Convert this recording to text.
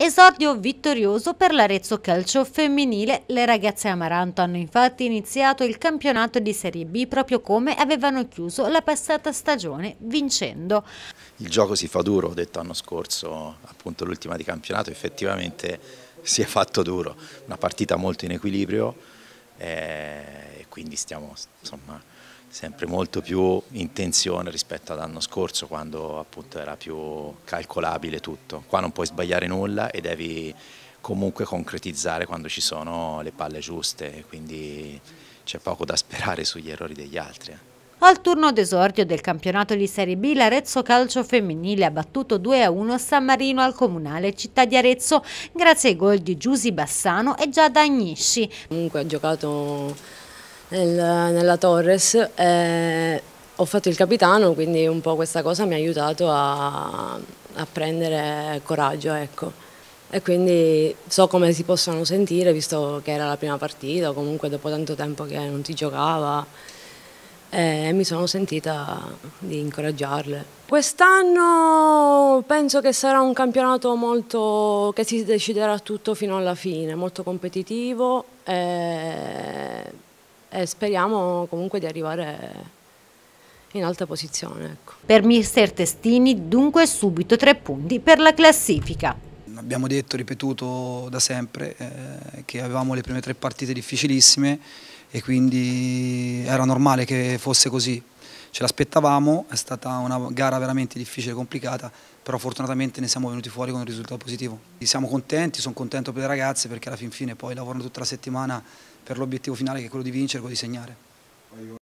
Esordio vittorioso per l'Arezzo Calcio femminile. Le ragazze Amaranto hanno infatti iniziato il campionato di Serie B proprio come avevano chiuso la passata stagione vincendo. Il gioco si fa duro, ho detto l'anno scorso, appunto l'ultima di campionato, effettivamente si è fatto duro. Una partita molto in equilibrio. Eh quindi stiamo insomma, sempre molto più in tensione rispetto all'anno scorso quando appunto era più calcolabile tutto. Qua non puoi sbagliare nulla e devi comunque concretizzare quando ci sono le palle giuste, quindi c'è poco da sperare sugli errori degli altri. Eh. Al turno d'esordio del campionato di Serie B, l'Arezzo Calcio Femminile ha battuto 2-1 San Marino al Comunale Città di Arezzo grazie ai gol di Giusi Bassano e Giada Agnisci. Comunque ha giocato nel, nella Torres. E eh, ho fatto il capitano, quindi un po' questa cosa mi ha aiutato a, a prendere coraggio, ecco e quindi so come si possono sentire visto che era la prima partita comunque dopo tanto tempo che non si giocava e mi sono sentita di incoraggiarle. Quest'anno penso che sarà un campionato molto che si deciderà tutto fino alla fine, molto competitivo. E eh, e speriamo comunque di arrivare in alta posizione. Ecco. Per Mister Testini dunque subito tre punti per la classifica. Abbiamo detto, ripetuto da sempre, eh, che avevamo le prime tre partite difficilissime e quindi era normale che fosse così ce l'aspettavamo, è stata una gara veramente difficile, e complicata, però fortunatamente ne siamo venuti fuori con un risultato positivo. Siamo contenti, sono contento per le ragazze perché alla fin fine poi lavorano tutta la settimana per l'obiettivo finale che è quello di vincere, quello di segnare.